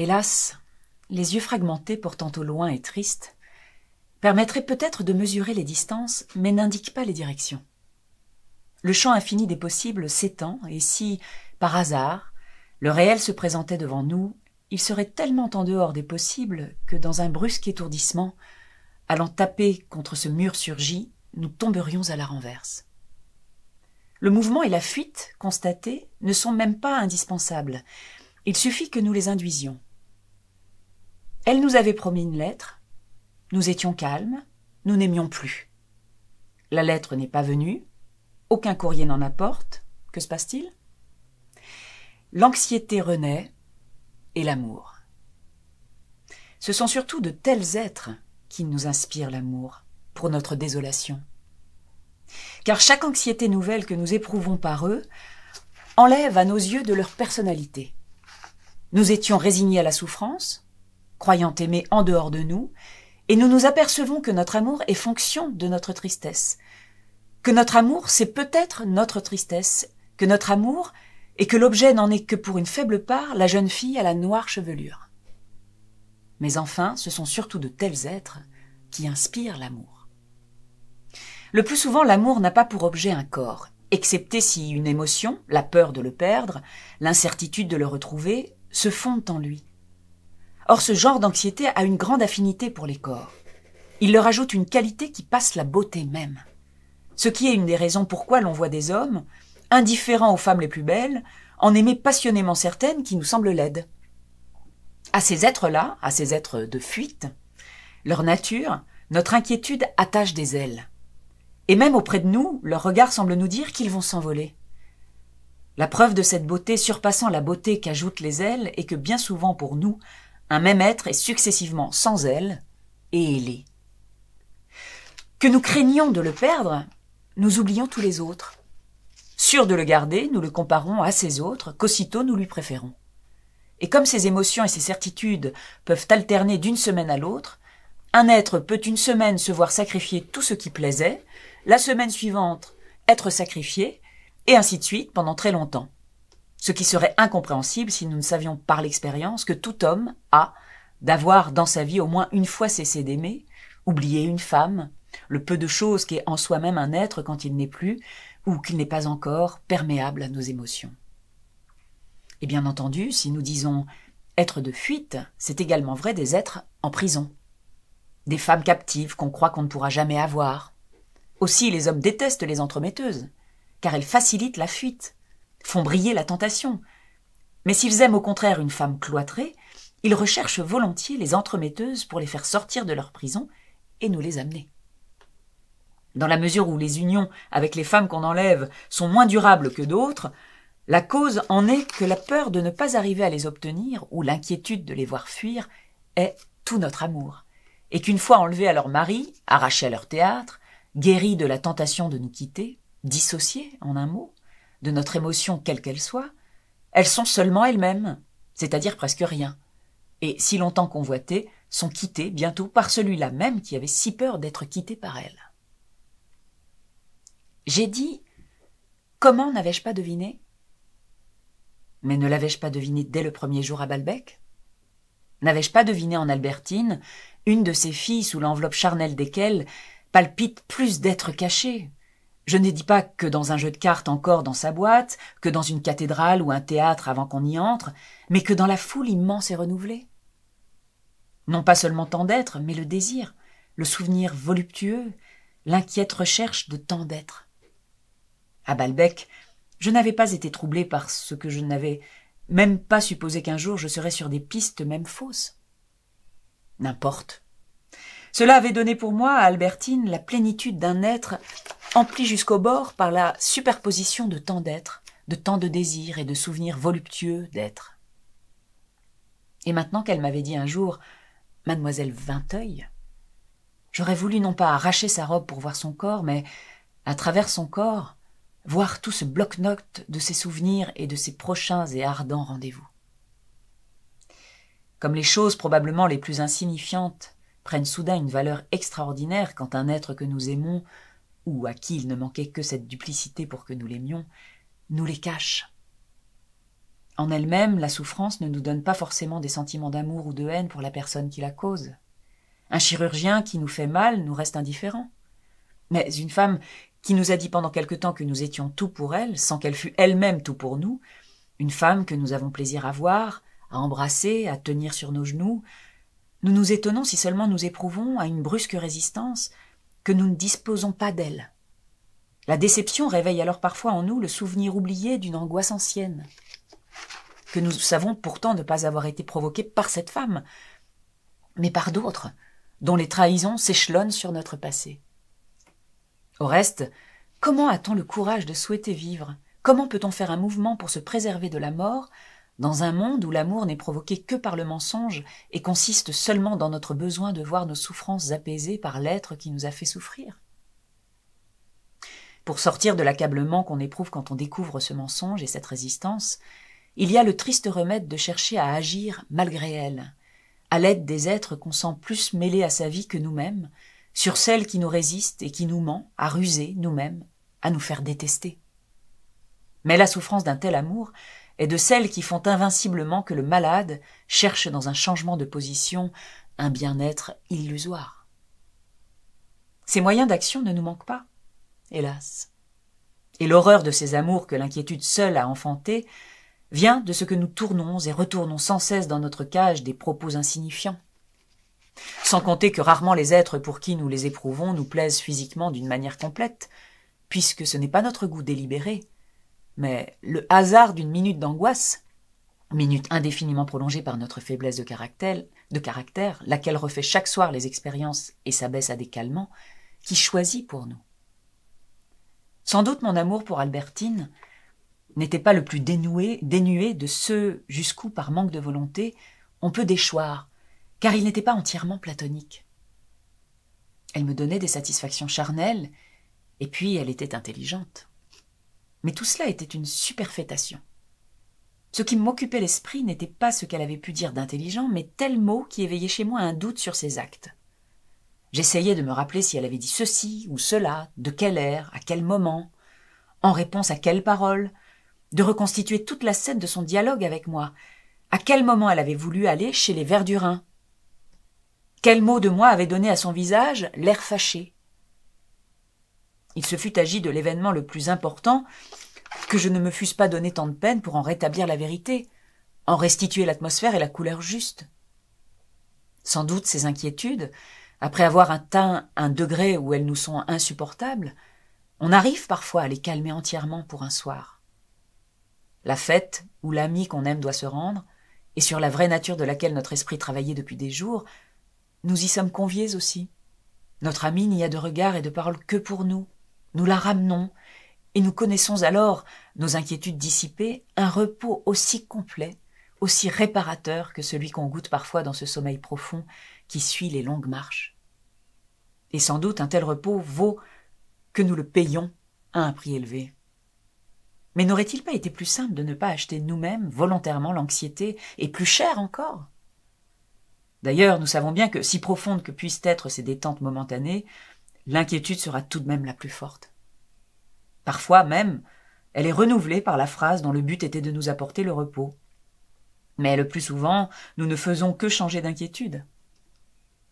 Hélas, les yeux fragmentés portant au loin et tristes permettraient peut-être de mesurer les distances, mais n'indiquent pas les directions. Le champ infini des possibles s'étend, et si, par hasard, le réel se présentait devant nous, il serait tellement en dehors des possibles que, dans un brusque étourdissement, allant taper contre ce mur surgi, nous tomberions à la renverse. Le mouvement et la fuite, constatés, ne sont même pas indispensables. Il suffit que nous les induisions. Elle nous avait promis une lettre. Nous étions calmes. Nous n'aimions plus. La lettre n'est pas venue. Aucun courrier n'en apporte. Que se passe-t-il L'anxiété renaît et l'amour. Ce sont surtout de tels êtres qui nous inspirent l'amour pour notre désolation. Car chaque anxiété nouvelle que nous éprouvons par eux enlève à nos yeux de leur personnalité. Nous étions résignés à la souffrance, croyant aimer en dehors de nous, et nous nous apercevons que notre amour est fonction de notre tristesse, que notre amour, c'est peut-être notre tristesse, que notre amour, et que l'objet n'en est que pour une faible part la jeune fille à la noire chevelure. Mais enfin, ce sont surtout de tels êtres qui inspirent l'amour. Le plus souvent, l'amour n'a pas pour objet un corps, excepté si une émotion, la peur de le perdre, l'incertitude de le retrouver, se fondent en lui, Or, ce genre d'anxiété a une grande affinité pour les corps. Il leur ajoute une qualité qui passe la beauté même. Ce qui est une des raisons pourquoi l'on voit des hommes, indifférents aux femmes les plus belles, en aimer passionnément certaines qui nous semblent laides. À ces êtres-là, à ces êtres de fuite, leur nature, notre inquiétude attache des ailes. Et même auprès de nous, leur regard semble nous dire qu'ils vont s'envoler. La preuve de cette beauté surpassant la beauté qu'ajoutent les ailes est que bien souvent pour nous, un même être est successivement sans elle et ailé. Que nous craignions de le perdre, nous oublions tous les autres. Sûrs de le garder, nous le comparons à ces autres qu'aussitôt nous lui préférons. Et comme ces émotions et ces certitudes peuvent alterner d'une semaine à l'autre, un être peut une semaine se voir sacrifier tout ce qui plaisait, la semaine suivante être sacrifié, et ainsi de suite pendant très longtemps. Ce qui serait incompréhensible si nous ne savions par l'expérience que tout homme a d'avoir dans sa vie au moins une fois cessé d'aimer, oublié une femme, le peu de choses qu'est en soi-même un être quand il n'est plus, ou qu'il n'est pas encore perméable à nos émotions. Et bien entendu, si nous disons être de fuite, c'est également vrai des êtres en prison, des femmes captives qu'on croit qu'on ne pourra jamais avoir. Aussi les hommes détestent les entremetteuses, car elles facilitent la fuite font briller la tentation. Mais s'ils aiment au contraire une femme cloîtrée, ils recherchent volontiers les entremetteuses pour les faire sortir de leur prison et nous les amener. Dans la mesure où les unions avec les femmes qu'on enlève sont moins durables que d'autres, la cause en est que la peur de ne pas arriver à les obtenir ou l'inquiétude de les voir fuir est tout notre amour, et qu'une fois enlevés à leur mari, arrachés à leur théâtre, guéris de la tentation de nous quitter, dissociés en un mot, de notre émotion quelle qu'elle soit, elles sont seulement elles-mêmes, c'est-à-dire presque rien, et si longtemps convoitées, sont quittées bientôt par celui-là même qui avait si peur d'être quitté par elles. J'ai dit Comment n'avais-je pas deviné Mais ne l'avais-je pas deviné dès le premier jour à Balbec N'avais-je pas deviné en Albertine, une de ces filles sous l'enveloppe charnelle desquelles palpite plus d'êtres cachés, je ne dis pas que dans un jeu de cartes encore dans sa boîte, que dans une cathédrale ou un théâtre avant qu'on y entre, mais que dans la foule immense et renouvelée. Non pas seulement tant d'être, mais le désir, le souvenir voluptueux, l'inquiète recherche de tant d'être. À Balbec, je n'avais pas été troublé par ce que je n'avais même pas supposé qu'un jour je serais sur des pistes même fausses. N'importe. Cela avait donné pour moi, à Albertine, la plénitude d'un être empli jusqu'au bord par la superposition de tant d'êtres, de tant de désirs et de souvenirs voluptueux d'êtres. Et maintenant qu'elle m'avait dit un jour Mademoiselle Vinteuil, j'aurais voulu non pas arracher sa robe pour voir son corps, mais, à travers son corps, voir tout ce bloc-notes de ses souvenirs et de ses prochains et ardents rendez-vous. Comme les choses probablement les plus insignifiantes prennent soudain une valeur extraordinaire quand un être que nous aimons ou à qui il ne manquait que cette duplicité pour que nous l'aimions, nous les cache. En elle-même, la souffrance ne nous donne pas forcément des sentiments d'amour ou de haine pour la personne qui la cause. Un chirurgien qui nous fait mal nous reste indifférent. Mais une femme qui nous a dit pendant quelque temps que nous étions tout pour elle, sans qu'elle fût elle-même tout pour nous, une femme que nous avons plaisir à voir, à embrasser, à tenir sur nos genoux, nous nous étonnons si seulement nous éprouvons, à une brusque résistance, que nous ne disposons pas d'elle. La déception réveille alors parfois en nous le souvenir oublié d'une angoisse ancienne, que nous savons pourtant ne pas avoir été provoquée par cette femme, mais par d'autres, dont les trahisons s'échelonnent sur notre passé. Au reste, comment a-t-on le courage de souhaiter vivre Comment peut-on faire un mouvement pour se préserver de la mort dans un monde où l'amour n'est provoqué que par le mensonge et consiste seulement dans notre besoin de voir nos souffrances apaisées par l'être qui nous a fait souffrir. Pour sortir de l'accablement qu'on éprouve quand on découvre ce mensonge et cette résistance, il y a le triste remède de chercher à agir malgré elle, à l'aide des êtres qu'on sent plus mêlés à sa vie que nous-mêmes, sur celle qui nous résiste et qui nous ment, à ruser nous-mêmes, à nous faire détester. Mais la souffrance d'un tel amour et de celles qui font invinciblement que le malade cherche dans un changement de position un bien-être illusoire. Ces moyens d'action ne nous manquent pas, hélas. Et l'horreur de ces amours que l'inquiétude seule a enfantés vient de ce que nous tournons et retournons sans cesse dans notre cage des propos insignifiants. Sans compter que rarement les êtres pour qui nous les éprouvons nous plaisent physiquement d'une manière complète, puisque ce n'est pas notre goût délibéré, mais le hasard d'une minute d'angoisse, minute indéfiniment prolongée par notre faiblesse de caractère, de caractère, laquelle refait chaque soir les expériences et s'abaisse à des calmants, qui choisit pour nous. Sans doute mon amour pour Albertine n'était pas le plus dénué de ce jusqu'où, par manque de volonté, on peut déchoir, car il n'était pas entièrement platonique. Elle me donnait des satisfactions charnelles, et puis elle était intelligente. Mais tout cela était une superfétation. Ce qui m'occupait l'esprit n'était pas ce qu'elle avait pu dire d'intelligent, mais tel mot qui éveillait chez moi un doute sur ses actes. J'essayais de me rappeler si elle avait dit ceci ou cela, de quel air, à quel moment, en réponse à quelle parole, de reconstituer toute la scène de son dialogue avec moi, à quel moment elle avait voulu aller chez les Verdurins, quel mot de moi avait donné à son visage l'air fâché il se fût agi de l'événement le plus important que je ne me fusse pas donné tant de peine pour en rétablir la vérité, en restituer l'atmosphère et la couleur juste. Sans doute ces inquiétudes, après avoir atteint un degré où elles nous sont insupportables, on arrive parfois à les calmer entièrement pour un soir. La fête où l'ami qu'on aime doit se rendre, et sur la vraie nature de laquelle notre esprit travaillait depuis des jours, nous y sommes conviés aussi. Notre ami n'y a de regard et de parole que pour nous, nous la ramenons, et nous connaissons alors, nos inquiétudes dissipées, un repos aussi complet, aussi réparateur que celui qu'on goûte parfois dans ce sommeil profond qui suit les longues marches. Et sans doute un tel repos vaut que nous le payons à un prix élevé. Mais n'aurait-il pas été plus simple de ne pas acheter nous-mêmes volontairement l'anxiété, et plus cher encore D'ailleurs, nous savons bien que, si profondes que puissent être ces détentes momentanées, l'inquiétude sera tout de même la plus forte. Parfois même, elle est renouvelée par la phrase dont le but était de nous apporter le repos. Mais le plus souvent, nous ne faisons que changer d'inquiétude.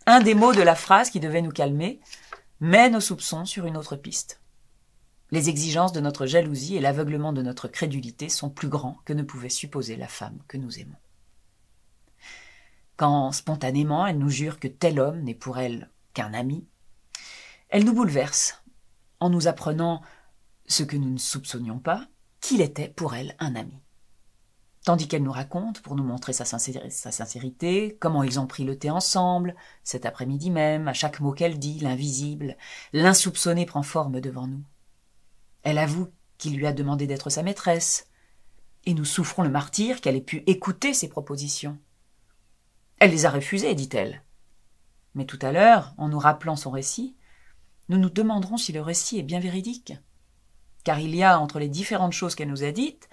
Un des mots de la phrase qui devait nous calmer met nos soupçons sur une autre piste. Les exigences de notre jalousie et l'aveuglement de notre crédulité sont plus grands que ne pouvait supposer la femme que nous aimons. Quand spontanément elle nous jure que tel homme n'est pour elle qu'un ami, elle nous bouleverse en nous apprenant ce que nous ne soupçonnions pas, qu'il était pour elle un ami. Tandis qu'elle nous raconte, pour nous montrer sa, sincérité, comment ils ont pris le thé ensemble, cet après-midi même, à chaque mot qu'elle dit, l'invisible, l'insoupçonné prend forme devant nous. Elle avoue qu'il lui a demandé d'être sa maîtresse, et nous souffrons le martyr qu'elle ait pu écouter ses propositions. Elle les a refusées, dit-elle. Mais tout à l'heure, en nous rappelant son récit, nous nous demanderons si le récit est bien véridique car il y a entre les différentes choses qu'elle nous a dites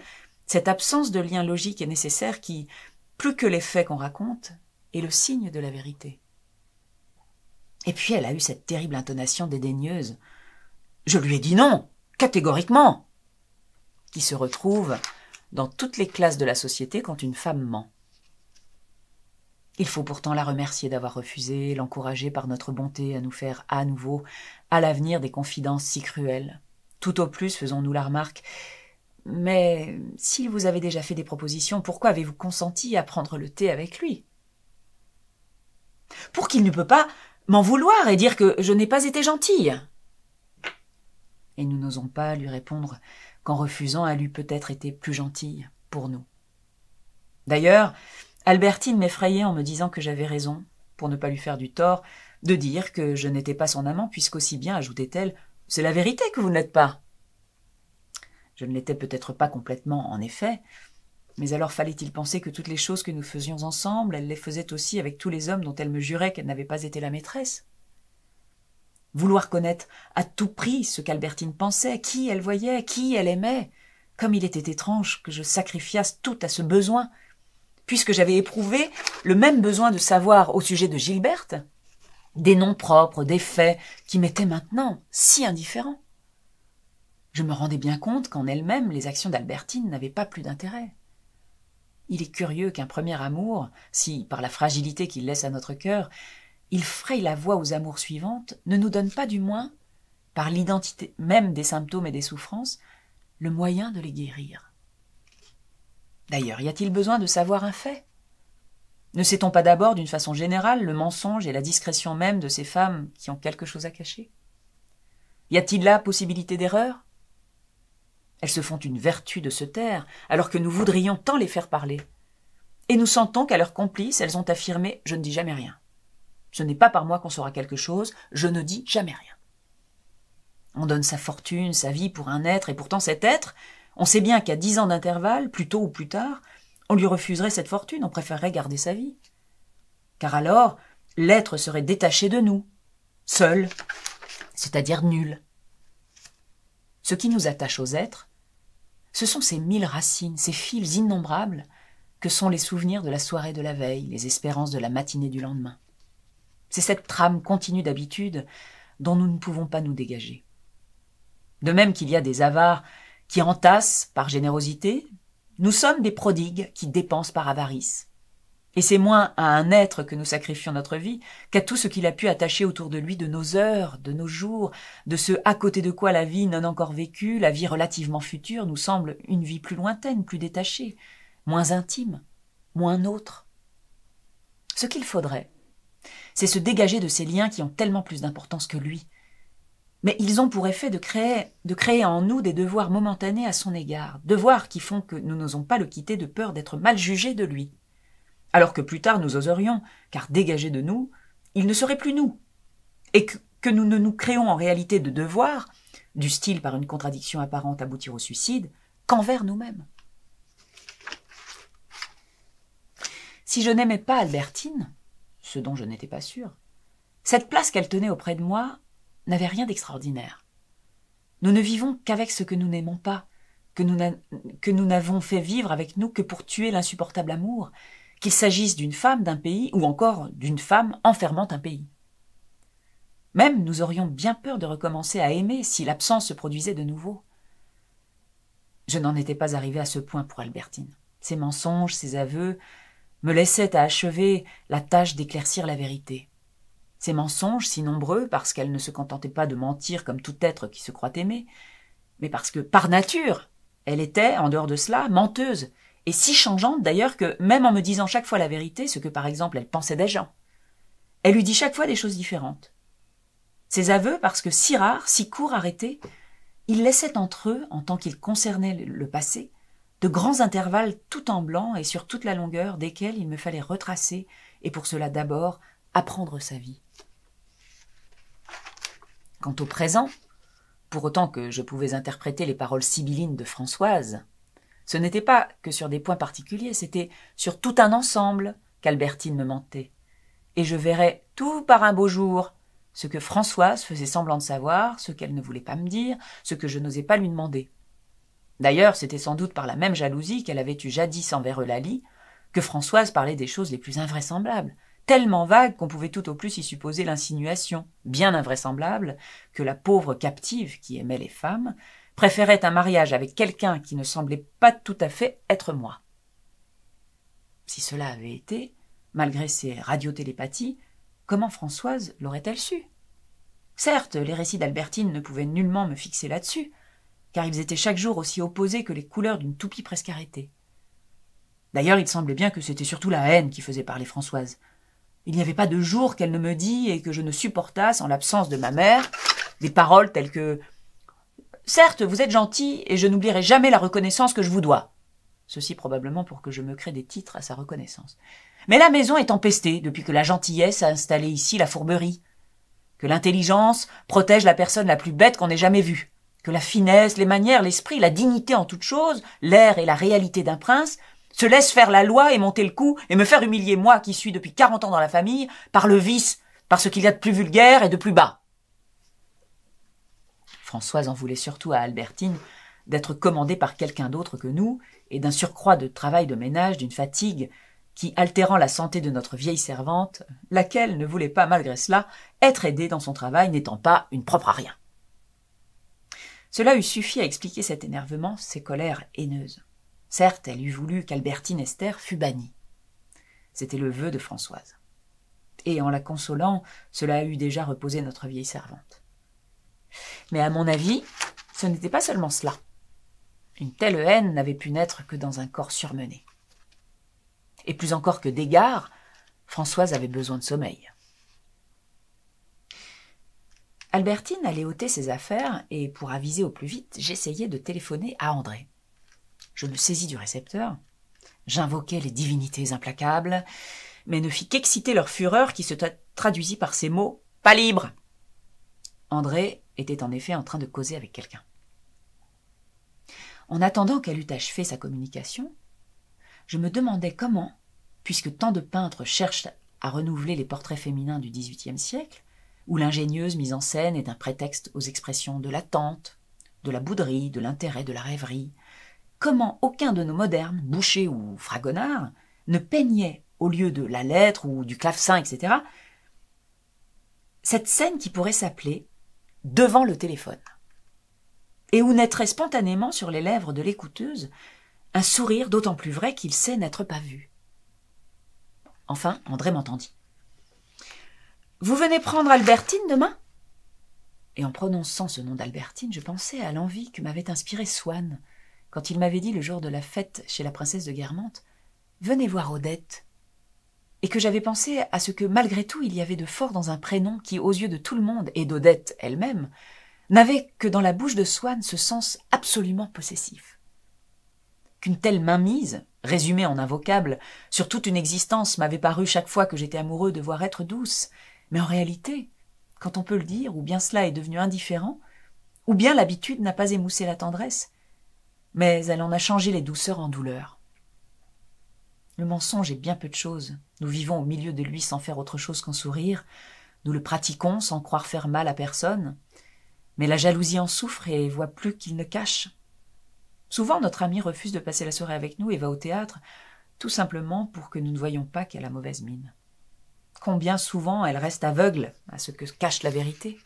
cette absence de lien logique et nécessaire qui, plus que les faits qu'on raconte, est le signe de la vérité. Et puis elle a eu cette terrible intonation dédaigneuse. Je lui ai dit non, catégoriquement, qui se retrouve dans toutes les classes de la société quand une femme ment. Il faut pourtant la remercier d'avoir refusé, l'encourager par notre bonté à nous faire à nouveau, à l'avenir, des confidences si cruelles. Tout au plus, faisons-nous la remarque. Mais s'il vous avait déjà fait des propositions, pourquoi avez-vous consenti à prendre le thé avec lui Pour qu'il ne peut pas m'en vouloir et dire que je n'ai pas été gentille. Et nous n'osons pas lui répondre qu'en refusant, elle eût peut-être été plus gentille pour nous. D'ailleurs, Albertine m'effrayait en me disant que j'avais raison, pour ne pas lui faire du tort, de dire que je n'étais pas son amant, puisqu'aussi bien, ajoutait-elle, c'est la vérité que vous ne l'êtes pas. Je ne l'étais peut-être pas complètement, en effet, mais alors fallait-il penser que toutes les choses que nous faisions ensemble, elle les faisait aussi avec tous les hommes dont elle me jurait qu'elle n'avait pas été la maîtresse Vouloir connaître à tout prix ce qu'Albertine pensait, qui elle voyait, qui elle aimait, comme il était étrange que je sacrifiasse tout à ce besoin, puisque j'avais éprouvé le même besoin de savoir au sujet de Gilberte des noms propres, des faits qui m'étaient maintenant si indifférents. Je me rendais bien compte qu'en elle-même, les actions d'Albertine n'avaient pas plus d'intérêt. Il est curieux qu'un premier amour, si, par la fragilité qu'il laisse à notre cœur, il fraye la voie aux amours suivantes, ne nous donne pas du moins, par l'identité même des symptômes et des souffrances, le moyen de les guérir. D'ailleurs, y a-t-il besoin de savoir un fait ne sait-on pas d'abord, d'une façon générale, le mensonge et la discrétion même de ces femmes qui ont quelque chose à cacher Y a-t-il là possibilité d'erreur Elles se font une vertu de se taire, alors que nous voudrions tant les faire parler. Et nous sentons qu'à leurs complices, elles ont affirmé Je ne dis jamais rien. Ce n'est pas par moi qu'on saura quelque chose, je ne dis jamais rien. On donne sa fortune, sa vie pour un être, et pourtant cet être, on sait bien qu'à dix ans d'intervalle, plus tôt ou plus tard, on lui refuserait cette fortune, on préférerait garder sa vie. Car alors, l'être serait détaché de nous, seul, c'est-à-dire nul. Ce qui nous attache aux êtres, ce sont ces mille racines, ces fils innombrables que sont les souvenirs de la soirée de la veille, les espérances de la matinée du lendemain. C'est cette trame continue d'habitude dont nous ne pouvons pas nous dégager. De même qu'il y a des avares qui entassent, par générosité, nous sommes des prodigues qui dépensent par avarice. Et c'est moins à un être que nous sacrifions notre vie qu'à tout ce qu'il a pu attacher autour de lui de nos heures, de nos jours, de ce à côté de quoi la vie non encore vécue, la vie relativement future nous semble une vie plus lointaine, plus détachée, moins intime, moins nôtre. Ce qu'il faudrait, c'est se dégager de ces liens qui ont tellement plus d'importance que lui, mais ils ont pour effet de créer, en nous des devoirs momentanés à son égard, devoirs qui font que nous n'osons pas le quitter de peur d'être mal jugés de lui. Alors que plus tard nous oserions, car dégagés de nous, il ne serait plus nous. Et que, que nous ne nous créons en réalité de devoirs, du style par une contradiction apparente aboutir au suicide, qu'envers nous-mêmes. Si je n'aimais pas Albertine, ce dont je n'étais pas sûre, cette place qu'elle tenait auprès de moi n'avait rien d'extraordinaire. Nous ne vivons qu'avec ce que nous n'aimons pas, que nous n'avons fait vivre avec nous que pour tuer l'insupportable amour, qu'il s'agisse d'une femme d'un pays ou encore d'une femme enfermant un pays. Même nous aurions bien peur de recommencer à aimer si l'absence se produisait de nouveau. Je n'en étais pas arrivé à ce point pour Albertine. Ses mensonges, ses aveux me laissaient à achever la tâche d'éclaircir la vérité. Ces mensonges, si nombreux, parce qu'elle ne se contentait pas de mentir comme tout être qui se croit aimé, mais parce que, par nature, elle était, en dehors de cela, menteuse, et si changeante d'ailleurs que, même en me disant chaque fois la vérité, ce que par exemple elle pensait des gens, elle lui dit chaque fois des choses différentes. Ses aveux, parce que si rares, si courts, arrêtés, ils laissaient entre eux, en tant qu'ils concernaient le passé, de grands intervalles tout en blanc et sur toute la longueur desquels il me fallait retracer, et pour cela d'abord apprendre sa vie. Quant au présent, pour autant que je pouvais interpréter les paroles sibyllines de Françoise, ce n'était pas que sur des points particuliers, c'était sur tout un ensemble qu'Albertine me mentait. Et je verrais tout par un beau jour ce que Françoise faisait semblant de savoir, ce qu'elle ne voulait pas me dire, ce que je n'osais pas lui demander. D'ailleurs, c'était sans doute par la même jalousie qu'elle avait eue jadis envers Eulalie que Françoise parlait des choses les plus invraisemblables, tellement vague qu'on pouvait tout au plus y supposer l'insinuation, bien invraisemblable, que la pauvre captive qui aimait les femmes préférait un mariage avec quelqu'un qui ne semblait pas tout à fait être moi. Si cela avait été, malgré ses radiotélépathies, comment Françoise l'aurait-elle su Certes, les récits d'Albertine ne pouvaient nullement me fixer là-dessus, car ils étaient chaque jour aussi opposés que les couleurs d'une toupie presque arrêtée. D'ailleurs, il semblait bien que c'était surtout la haine qui faisait parler Françoise, il n'y avait pas de jour qu'elle ne me dit et que je ne supportasse, en l'absence de ma mère, des paroles telles que Certes, vous êtes gentil et je n'oublierai jamais la reconnaissance que je vous dois. Ceci probablement pour que je me crée des titres à sa reconnaissance. Mais la maison est empestée depuis que la gentillesse a installé ici la fourberie. Que l'intelligence protège la personne la plus bête qu'on ait jamais vue. Que la finesse, les manières, l'esprit, la dignité en toute chose, l'air et la réalité d'un prince se laisse faire la loi et monter le coup et me faire humilier moi qui suis depuis 40 ans dans la famille par le vice, par ce qu'il y a de plus vulgaire et de plus bas. Françoise en voulait surtout à Albertine d'être commandée par quelqu'un d'autre que nous et d'un surcroît de travail de ménage, d'une fatigue qui, altérant la santé de notre vieille servante, laquelle ne voulait pas, malgré cela, être aidée dans son travail, n'étant pas une propre à rien. Cela eût suffi à expliquer cet énervement, ces colères haineuses. Certes, elle eût voulu qu'Albertine Esther fût bannie. C'était le vœu de Françoise. Et en la consolant, cela eût déjà reposé notre vieille servante. Mais à mon avis, ce n'était pas seulement cela. Une telle haine n'avait pu naître que dans un corps surmené. Et plus encore que d'égard, Françoise avait besoin de sommeil. Albertine allait ôter ses affaires et, pour aviser au plus vite, j'essayais de téléphoner à André. Je me saisis du récepteur. J'invoquais les divinités implacables, mais ne fis qu'exciter leur fureur qui se traduisit par ces mots Pas libre André était en effet en train de causer avec quelqu'un. En attendant qu'elle eût achevé sa communication, je me demandais comment, puisque tant de peintres cherchent à renouveler les portraits féminins du XVIIIe siècle, où l'ingénieuse mise en scène est un prétexte aux expressions de l'attente, de la bouderie, de l'intérêt, de la rêverie, comment aucun de nos modernes, Boucher ou Fragonard, ne peignait, au lieu de la lettre ou du clavecin, etc., cette scène qui pourrait s'appeler Devant le téléphone, et où naîtrait spontanément sur les lèvres de l'écouteuse un sourire d'autant plus vrai qu'il sait n'être pas vu. Enfin, André m'entendit. Vous venez prendre Albertine demain Et en prononçant ce nom d'Albertine, je pensais à l'envie que m'avait inspirée Swann, quand il m'avait dit le jour de la fête chez la princesse de Guermantes Venez voir Odette et que j'avais pensé à ce que malgré tout il y avait de fort dans un prénom qui, aux yeux de tout le monde et d'Odette elle-même, n'avait que dans la bouche de Swann ce sens absolument possessif. Qu'une telle mainmise, résumée en un vocable, sur toute une existence m'avait paru chaque fois que j'étais amoureux de voir être douce, mais en réalité, quand on peut le dire, ou bien cela est devenu indifférent, ou bien l'habitude n'a pas émoussé la tendresse, mais elle en a changé les douceurs en douleurs. Le mensonge est bien peu de chose. Nous vivons au milieu de lui sans faire autre chose qu'en sourire. Nous le pratiquons sans croire faire mal à personne. Mais la jalousie en souffre et voit plus qu'il ne cache. Souvent, notre amie refuse de passer la soirée avec nous et va au théâtre, tout simplement pour que nous ne voyions pas qu'elle a mauvaise mine. Combien souvent elle reste aveugle à ce que cache la vérité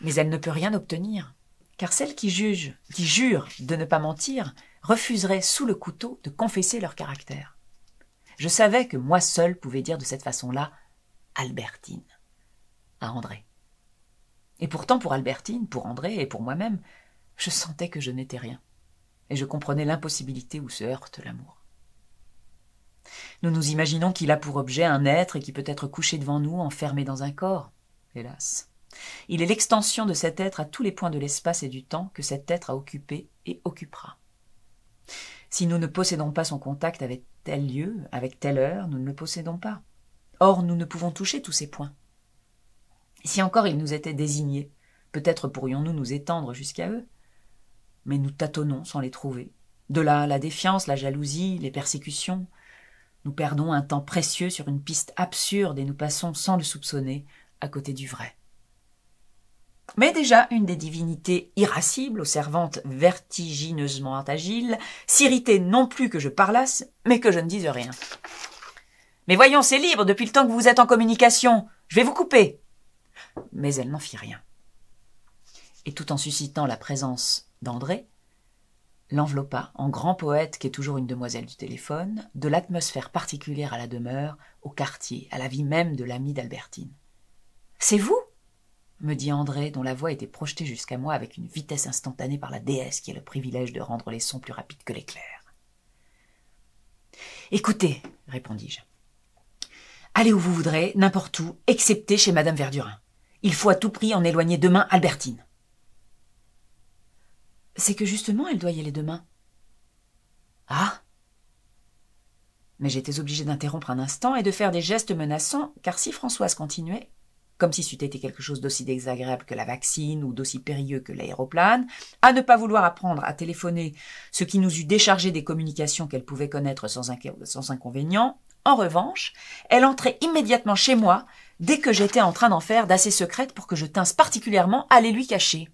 mais elle ne peut rien obtenir, car celle qui juge, qui jurent de ne pas mentir, refuserait sous le couteau de confesser leur caractère. Je savais que moi seule pouvais dire de cette façon-là Albertine à André. Et pourtant, pour Albertine, pour André et pour moi-même, je sentais que je n'étais rien, et je comprenais l'impossibilité où se heurte l'amour. Nous nous imaginons qu'il a pour objet un être et qui peut être couché devant nous, enfermé dans un corps, hélas. Il est l'extension de cet être à tous les points de l'espace et du temps que cet être a occupé et occupera. Si nous ne possédons pas son contact avec tel lieu, avec telle heure, nous ne le possédons pas. Or, nous ne pouvons toucher tous ces points. Si encore ils nous étaient désignés, peut-être pourrions-nous nous étendre jusqu'à eux. Mais nous tâtonnons sans les trouver. De là la défiance, la jalousie, les persécutions. Nous perdons un temps précieux sur une piste absurde et nous passons sans le soupçonner à côté du vrai. Mais déjà, une des divinités irascibles aux servantes vertigineusement agiles s'irritait non plus que je parlasse, mais que je ne dise rien. Mais voyons, c'est libre depuis le temps que vous êtes en communication. Je vais vous couper. Mais elle n'en fit rien. Et tout en suscitant la présence d'André, l'enveloppa, en grand poète qui est toujours une demoiselle du téléphone, de l'atmosphère particulière à la demeure, au quartier, à la vie même de l'amie d'Albertine. C'est vous me dit André, dont la voix était projetée jusqu'à moi avec une vitesse instantanée par la déesse qui a le privilège de rendre les sons plus rapides que l'éclair. Écoutez, répondis-je, allez où vous voudrez, n'importe où, excepté chez Madame Verdurin. Il faut à tout prix en éloigner demain Albertine. C'est que justement elle doit y aller demain. Ah Mais j'étais obligée d'interrompre un instant et de faire des gestes menaçants, car si Françoise continuait, comme si c'eût été quelque chose d'aussi désagréable que la vaccine ou d'aussi périlleux que l'aéroplane, à ne pas vouloir apprendre à téléphoner, ce qui nous eût déchargé des communications qu'elle pouvait connaître sans, inconvénient. En revanche, elle entrait immédiatement chez moi dès que j'étais en train d'en faire d'assez secrète pour que je tinsse particulièrement à les lui cacher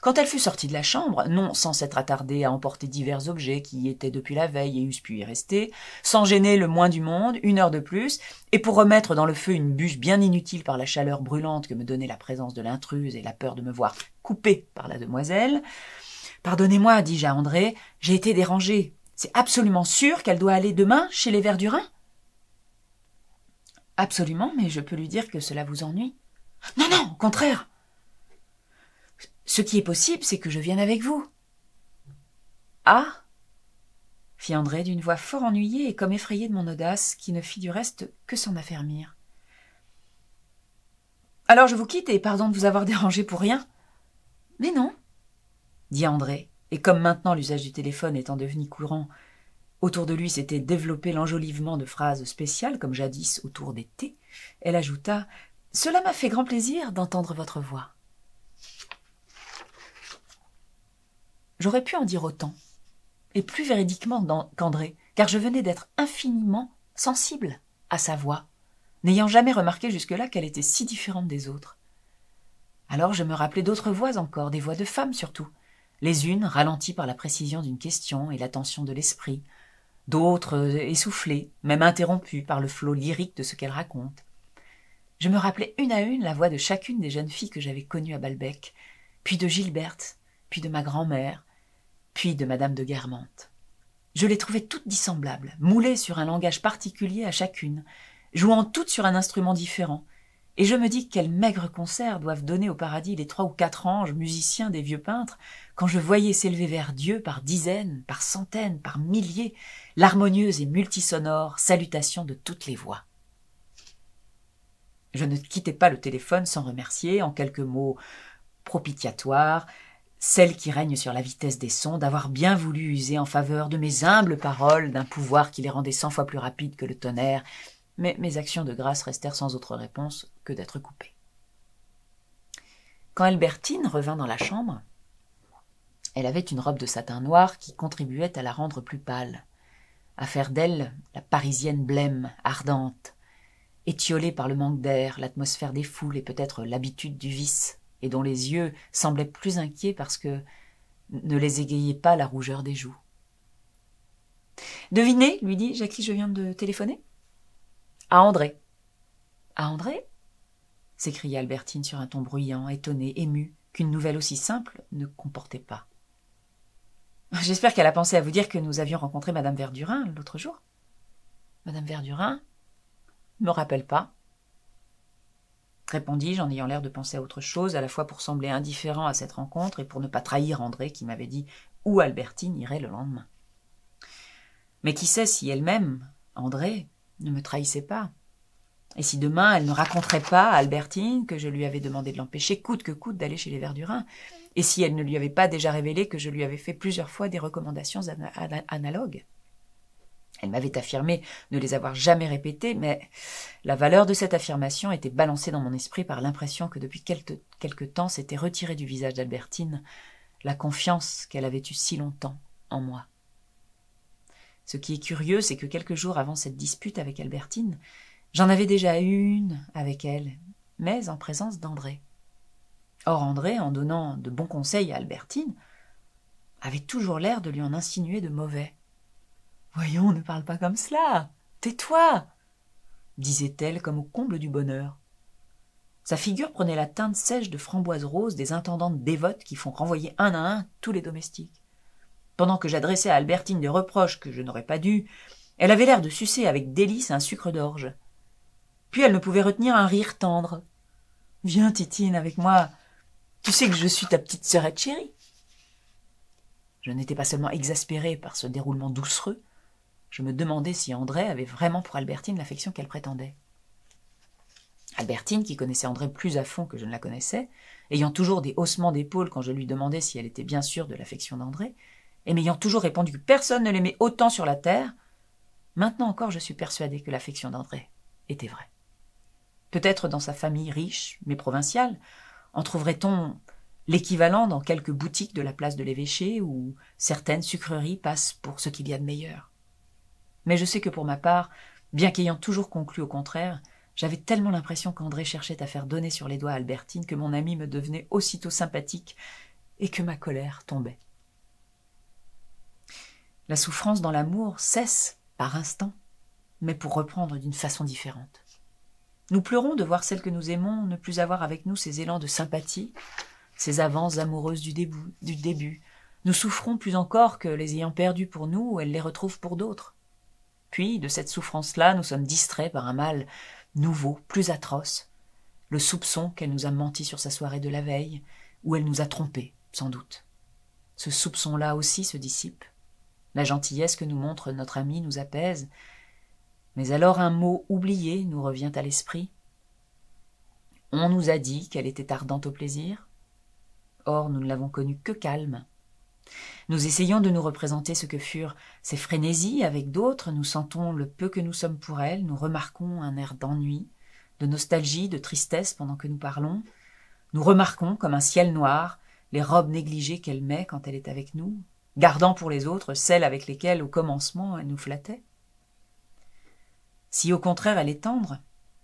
quand elle fut sortie de la chambre non sans s'être attardée à emporter divers objets qui y étaient depuis la veille et eussent pu y rester sans gêner le moins du monde une heure de plus et pour remettre dans le feu une bûche bien inutile par la chaleur brûlante que me donnait la présence de l'intruse et la peur de me voir coupée par la demoiselle pardonnez-moi dis-je à andré j'ai été dérangée c'est absolument sûr qu'elle doit aller demain chez les Verdurins ?»« absolument mais je peux lui dire que cela vous ennuie non non au contraire ce qui est possible, c'est que je vienne avec vous. Ah fit André d'une voix fort ennuyée et comme effrayée de mon audace, qui ne fit du reste que s'en affermir. Alors je vous quitte et pardon de vous avoir dérangé pour rien. Mais non, dit André, et comme maintenant l'usage du téléphone étant devenu courant, autour de lui s'était développé l'enjolivement de phrases spéciales, comme jadis autour des thés, elle ajouta Cela m'a fait grand plaisir d'entendre votre voix. J'aurais pu en dire autant, et plus véridiquement qu'André, car je venais d'être infiniment sensible à sa voix, n'ayant jamais remarqué jusque-là qu'elle était si différente des autres. Alors je me rappelais d'autres voix encore, des voix de femmes surtout, les unes ralenties par la précision d'une question et l'attention de l'esprit, d'autres essoufflées, même interrompues par le flot lyrique de ce qu'elles racontent. Je me rappelais une à une la voix de chacune des jeunes filles que j'avais connues à Balbec, puis de Gilberte, puis de ma grand-mère, puis de Madame de Guermantes. Je les trouvais toutes dissemblables, moulées sur un langage particulier à chacune, jouant toutes sur un instrument différent, et je me dis quels maigres concerts doivent donner au paradis les trois ou quatre anges musiciens des vieux peintres quand je voyais s'élever vers Dieu par dizaines, par centaines, par milliers, l'harmonieuse et multisonore salutation de toutes les voix. Je ne quittais pas le téléphone sans remercier, en quelques mots propitiatoires, celle qui règne sur la vitesse des sons, d'avoir bien voulu user en faveur de mes humbles paroles d'un pouvoir qui les rendait cent fois plus rapides que le tonnerre, mais mes actions de grâce restèrent sans autre réponse que d'être coupées. Quand Albertine revint dans la chambre, elle avait une robe de satin noir qui contribuait à la rendre plus pâle, à faire d'elle la parisienne blême, ardente, étiolée par le manque d'air, l'atmosphère des foules et peut-être l'habitude du vice et dont les yeux semblaient plus inquiets parce que ne les égayait pas la rougeur des joues. Devinez, lui dis-je, à qui je viens de téléphoner À André. À André s'écria Albertine sur un ton bruyant, étonné, ému, qu'une nouvelle aussi simple ne comportait pas. J'espère qu'elle a pensé à vous dire que nous avions rencontré Madame Verdurin l'autre jour. Madame Verdurin Me rappelle pas répondis-je en ayant l'air de penser à autre chose, à la fois pour sembler indifférent à cette rencontre et pour ne pas trahir André qui m'avait dit où Albertine irait le lendemain. Mais qui sait si elle-même, André, ne me trahissait pas Et si demain elle ne raconterait pas à Albertine que je lui avais demandé de l'empêcher coûte que coûte d'aller chez les Verdurins Et si elle ne lui avait pas déjà révélé que je lui avais fait plusieurs fois des recommandations analogues elle m'avait affirmé ne les avoir jamais répétées, mais la valeur de cette affirmation était balancée dans mon esprit par l'impression que depuis quelque, temps s'était retirée du visage d'Albertine la confiance qu'elle avait eue si longtemps en moi. Ce qui est curieux, c'est que quelques jours avant cette dispute avec Albertine, j'en avais déjà eu une avec elle, mais en présence d'André. Or André, en donnant de bons conseils à Albertine, avait toujours l'air de lui en insinuer de mauvais. Voyons, ne parle pas comme cela. Tais-toi disait-elle comme au comble du bonheur. Sa figure prenait la teinte sèche de framboise rose des intendantes dévotes qui font renvoyer un à un tous les domestiques. Pendant que j'adressais à Albertine des reproches que je n'aurais pas dû, elle avait l'air de sucer avec délice un sucre d'orge. Puis elle ne pouvait retenir un rire tendre. Viens, Titine, avec moi. Tu sais que je suis ta petite sœurette chérie. Je n'étais pas seulement exaspérée par ce déroulement doucereux, je me demandais si André avait vraiment pour Albertine l'affection qu'elle prétendait. Albertine, qui connaissait André plus à fond que je ne la connaissais, ayant toujours des haussements d'épaule quand je lui demandais si elle était bien sûre de l'affection d'André, et m'ayant toujours répondu que personne ne l'aimait autant sur la terre, maintenant encore je suis persuadée que l'affection d'André était vraie. Peut-être dans sa famille riche, mais provinciale, en trouverait-on l'équivalent dans quelques boutiques de la place de l'évêché où certaines sucreries passent pour ce qu'il y a de meilleur. Mais je sais que pour ma part, bien qu'ayant toujours conclu au contraire, j'avais tellement l'impression qu'André cherchait à faire donner sur les doigts à Albertine que mon ami me devenait aussitôt sympathique et que ma colère tombait. La souffrance dans l'amour cesse par instant, mais pour reprendre d'une façon différente. Nous pleurons de voir celle que nous aimons ne plus avoir avec nous ces élans de sympathie, ces avances amoureuses du début, Nous souffrons plus encore que, les ayant perdues pour nous, elles les retrouve pour d'autres. Puis, de cette souffrance-là, nous sommes distraits par un mal nouveau, plus atroce, le soupçon qu'elle nous a menti sur sa soirée de la veille, où elle nous a trompés, sans doute. Ce soupçon-là aussi se dissipe. La gentillesse que nous montre notre amie nous apaise, mais alors un mot oublié nous revient à l'esprit. On nous a dit qu'elle était ardente au plaisir. Or, nous ne l'avons connue que calme, nous essayons de nous représenter ce que furent ces frénésies avec d'autres, nous sentons le peu que nous sommes pour elles, nous remarquons un air d'ennui, de nostalgie, de tristesse pendant que nous parlons, nous remarquons comme un ciel noir les robes négligées qu'elle met quand elle est avec nous, gardant pour les autres celles avec lesquelles au commencement elle nous flattait. Si au contraire elle est tendre,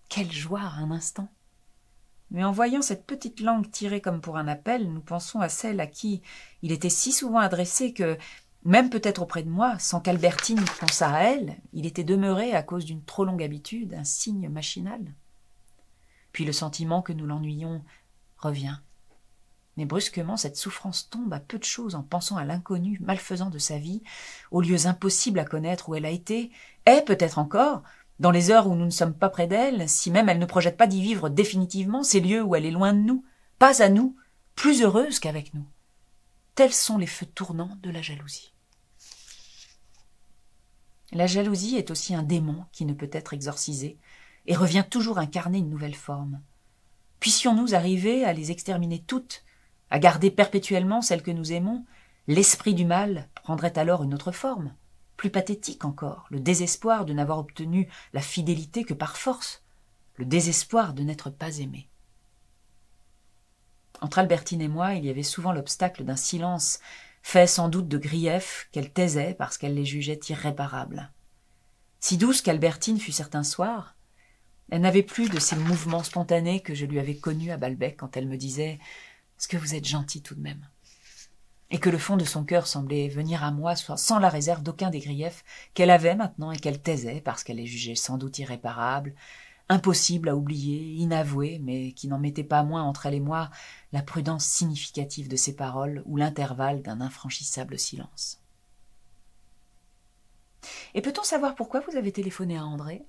quelle joie un instant mais en voyant cette petite langue tirée comme pour un appel, nous pensons à celle à qui il était si souvent adressé que, même peut-être auprès de moi, sans qu'Albertine pensât à elle, il était demeuré, à cause d'une trop longue habitude, un signe machinal. Puis le sentiment que nous l'ennuyons revient. Mais brusquement, cette souffrance tombe à peu de choses en pensant à l'inconnu malfaisant de sa vie, aux lieux impossibles à connaître où elle a été, est peut-être encore, dans les heures où nous ne sommes pas près d'elle, si même elle ne projette pas d'y vivre définitivement, ces lieux où elle est loin de nous, pas à nous, plus heureuse qu'avec nous. Tels sont les feux tournants de la jalousie. La jalousie est aussi un démon qui ne peut être exorcisé et revient toujours incarner une nouvelle forme. Puissions-nous arriver à les exterminer toutes, à garder perpétuellement celles que nous aimons, l'esprit du mal prendrait alors une autre forme plus pathétique encore, le désespoir de n'avoir obtenu la fidélité que par force, le désespoir de n'être pas aimé. Entre Albertine et moi, il y avait souvent l'obstacle d'un silence, fait sans doute de griefs qu'elle taisait parce qu'elle les jugeait irréparables. Si douce qu'Albertine fut certains soirs, elle n'avait plus de ces mouvements spontanés que je lui avais connus à Balbec quand elle me disait Ce que vous êtes gentil tout de même et que le fond de son cœur semblait venir à moi sans la réserve d'aucun des griefs qu'elle avait maintenant et qu'elle taisait parce qu'elle les jugeait sans doute irréparable, impossible à oublier, inavouée, mais qui n'en mettait pas moins entre elle et moi la prudence significative de ses paroles ou l'intervalle d'un infranchissable silence. Et peut-on savoir pourquoi vous avez téléphoné à André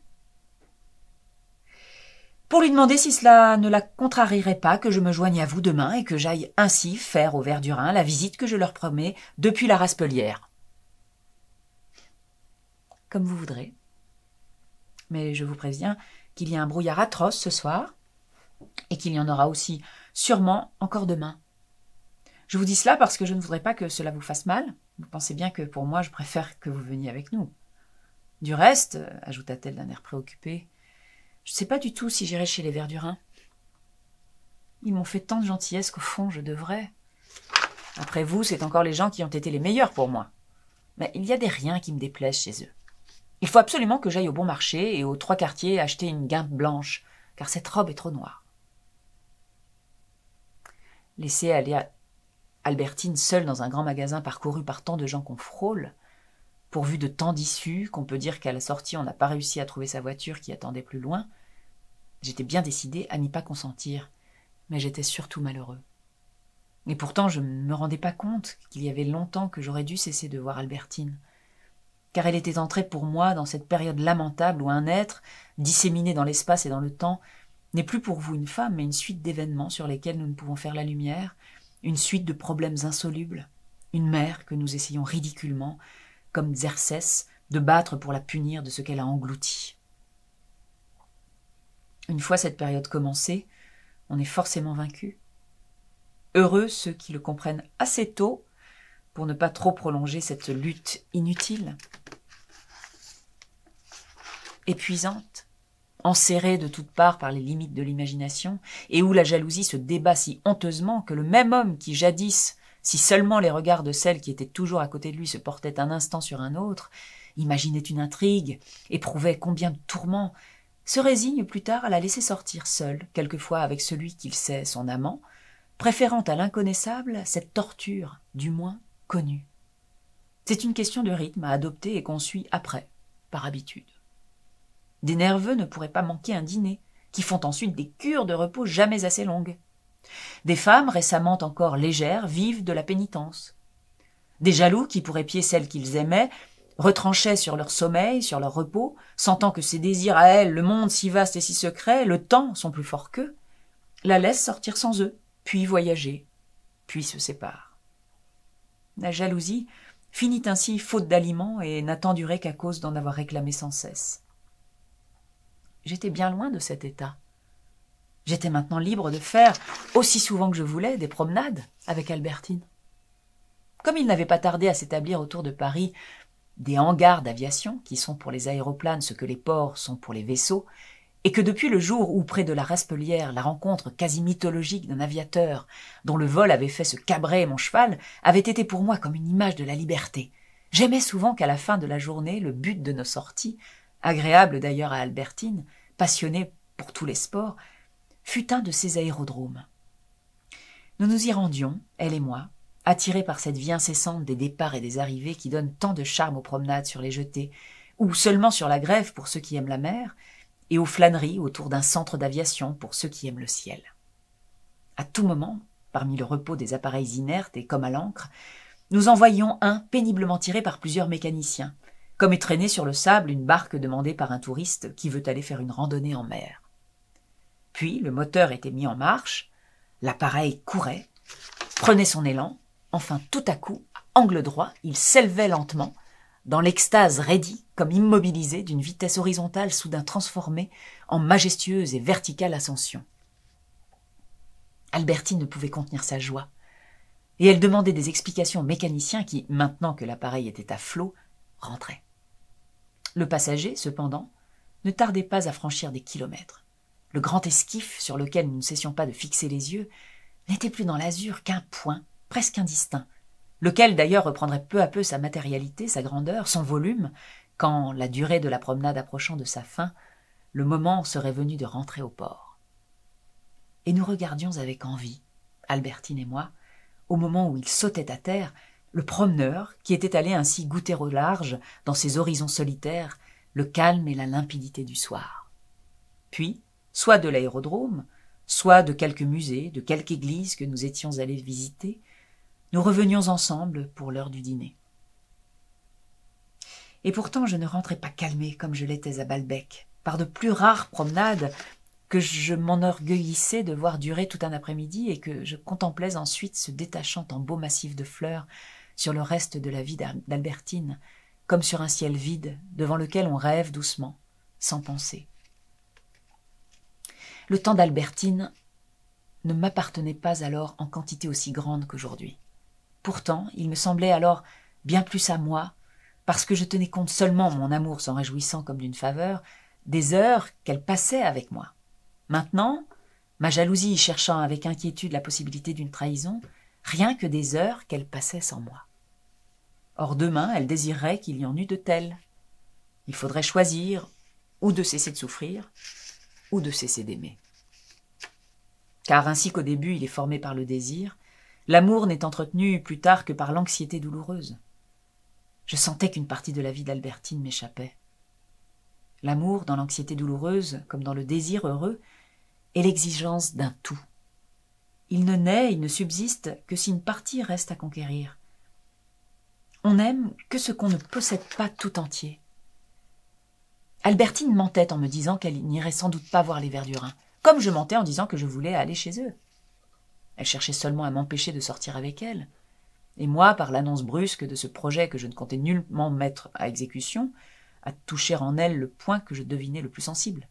pour lui demander si cela ne la contrarierait pas que je me joigne à vous demain et que j'aille ainsi faire au Verdurin la visite que je leur promets depuis la Raspelière. Comme vous voudrez. Mais je vous préviens qu'il y a un brouillard atroce ce soir et qu'il y en aura aussi sûrement encore demain. Je vous dis cela parce que je ne voudrais pas que cela vous fasse mal. Vous pensez bien que pour moi, je préfère que vous veniez avec nous. Du reste, euh, ajouta-t-elle d'un air préoccupé, je ne sais pas du tout si j'irai chez les Verdurins. Ils m'ont fait tant de gentillesse qu'au fond, je devrais. Après vous, c'est encore les gens qui ont été les meilleurs pour moi. Mais il y a des riens qui me déplaisent chez eux. Il faut absolument que j'aille au bon marché et aux trois quartiers acheter une guimpe blanche, car cette robe est trop noire. Laisser aller Albertine seule dans un grand magasin parcouru par tant de gens qu'on frôle, pourvu de tant d'issues qu'on peut dire qu'à la sortie on n'a pas réussi à trouver sa voiture qui attendait plus loin, J'étais bien décidée à n'y pas consentir, mais j'étais surtout malheureux. Et pourtant, je ne me rendais pas compte qu'il y avait longtemps que j'aurais dû cesser de voir Albertine. Car elle était entrée pour moi dans cette période lamentable où un être, disséminé dans l'espace et dans le temps, n'est plus pour vous une femme, mais une suite d'événements sur lesquels nous ne pouvons faire la lumière, une suite de problèmes insolubles, une mère que nous essayons ridiculement, comme Xerxès, de battre pour la punir de ce qu'elle a englouti. Une fois cette période commencée, on est forcément vaincu. Heureux ceux qui le comprennent assez tôt pour ne pas trop prolonger cette lutte inutile. Épuisante, enserrée de toutes parts par les limites de l'imagination, et où la jalousie se débat si honteusement que le même homme qui jadis, si seulement les regards de celle qui était toujours à côté de lui se portaient un instant sur un autre, imaginait une intrigue, éprouvait combien de tourments, se résigne plus tard à la laisser sortir seule, quelquefois avec celui qu'il sait son amant, préférant à l'inconnaissable cette torture, du moins connue. C'est une question de rythme à adopter et qu'on suit après, par habitude. Des nerveux ne pourraient pas manquer un dîner, qui font ensuite des cures de repos jamais assez longues. Des femmes récemment encore légères vivent de la pénitence. Des jaloux qui, pourraient épier celles qu'ils aimaient, retranchaient sur leur sommeil, sur leur repos, sentant que ses désirs à elle, le monde si vaste et si secret, le temps sont plus forts qu'eux, la laissent sortir sans eux, puis voyager, puis se séparent. La jalousie finit ainsi faute d'aliments et n'attendurait qu'à cause d'en avoir réclamé sans cesse. J'étais bien loin de cet état. J'étais maintenant libre de faire, aussi souvent que je voulais, des promenades avec Albertine. Comme il n'avait pas tardé à s'établir autour de Paris des hangars d'aviation, qui sont pour les aéroplanes ce que les ports sont pour les vaisseaux, et que depuis le jour où, près de la Raspelière, la rencontre quasi mythologique d'un aviateur, dont le vol avait fait se cabrer mon cheval, avait été pour moi comme une image de la liberté. J'aimais souvent qu'à la fin de la journée, le but de nos sorties, agréable d'ailleurs à Albertine, passionnée pour tous les sports, fût un de ces aérodromes. Nous nous y rendions, elle et moi, attiré par cette vie incessante des départs et des arrivées qui donne tant de charme aux promenades sur les jetées, ou seulement sur la grève pour ceux qui aiment la mer, et aux flâneries autour d'un centre d'aviation pour ceux qui aiment le ciel. À tout moment, parmi le repos des appareils inertes et comme à l'encre, nous en voyions un péniblement tiré par plusieurs mécaniciens, comme est traînée sur le sable une barque demandée par un touriste qui veut aller faire une randonnée en mer. Puis le moteur était mis en marche, l'appareil courait, prenait son élan, Enfin, tout à coup, à angle droit, il s'élevait lentement, dans l'extase raidie, comme immobilisé, d'une vitesse horizontale soudain transformée en majestueuse et verticale ascension. Albertine ne pouvait contenir sa joie, et elle demandait des explications aux mécaniciens qui, maintenant que l'appareil était à flot, rentraient. Le passager, cependant, ne tardait pas à franchir des kilomètres. Le grand esquif, sur lequel nous ne cessions pas de fixer les yeux, n'était plus dans l'azur qu'un point presque indistinct, lequel d'ailleurs reprendrait peu à peu sa matérialité, sa grandeur, son volume, quand, la durée de la promenade approchant de sa fin, le moment serait venu de rentrer au port. Et nous regardions avec envie, Albertine et moi, au moment où il sautait à terre, le promeneur qui était allé ainsi goûter au large, dans ses horizons solitaires, le calme et la limpidité du soir. Puis, soit de l'aérodrome, soit de quelque musée, de quelque église que nous étions allés visiter, nous revenions ensemble pour l'heure du dîner. Et pourtant je ne rentrais pas calmée comme je l'étais à Balbec, par de plus rares promenades que je m'enorgueillissais de voir durer tout un après-midi et que je contemplais ensuite se détachant en beau massif de fleurs sur le reste de la vie d'Albertine, comme sur un ciel vide devant lequel on rêve doucement, sans penser. Le temps d'Albertine ne m'appartenait pas alors en quantité aussi grande qu'aujourd'hui. Pourtant, il me semblait alors bien plus à moi, parce que je tenais compte seulement, mon amour s'en réjouissant comme d'une faveur, des heures qu'elle passait avec moi. Maintenant, ma jalousie cherchant avec inquiétude la possibilité d'une trahison, rien que des heures qu'elle passait sans moi. Or demain, elle désirerait qu'il y en eût de telles. Il faudrait choisir ou de cesser de souffrir, ou de cesser d'aimer. Car ainsi qu'au début il est formé par le désir, L'amour n'est entretenu plus tard que par l'anxiété douloureuse. Je sentais qu'une partie de la vie d'Albertine m'échappait. L'amour dans l'anxiété douloureuse, comme dans le désir heureux, est l'exigence d'un tout. Il ne naît, il ne subsiste que si une partie reste à conquérir. On n'aime que ce qu'on ne possède pas tout entier. Albertine mentait en me disant qu'elle n'irait sans doute pas voir les Verdurins, comme je mentais en disant que je voulais aller chez eux. Elle cherchait seulement à m'empêcher de sortir avec elle. Et moi, par l'annonce brusque de ce projet que je ne comptais nullement mettre à exécution, à toucher en elle le point que je devinais le plus sensible,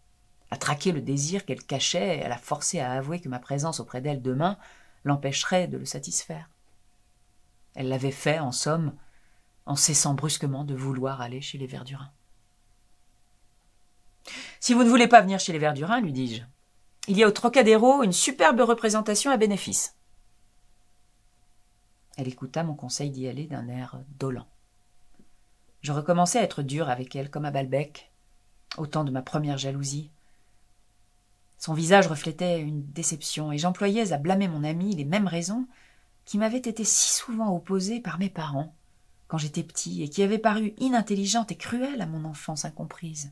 à traquer le désir qu'elle cachait et à la forcer à avouer que ma présence auprès d'elle demain l'empêcherait de le satisfaire. Elle l'avait fait, en somme, en cessant brusquement de vouloir aller chez les Verdurins. Si vous ne voulez pas venir chez les Verdurins, lui dis-je, il y a au Trocadéro une superbe représentation à bénéfice. Elle écouta mon conseil d'y aller d'un air dolent. Je recommençais à être dur avec elle comme à Balbec, au temps de ma première jalousie. Son visage reflétait une déception, et j'employais à blâmer mon amie les mêmes raisons qui m'avaient été si souvent opposées par mes parents, quand j'étais petit, et qui avaient paru inintelligentes et cruelles à mon enfance incomprise.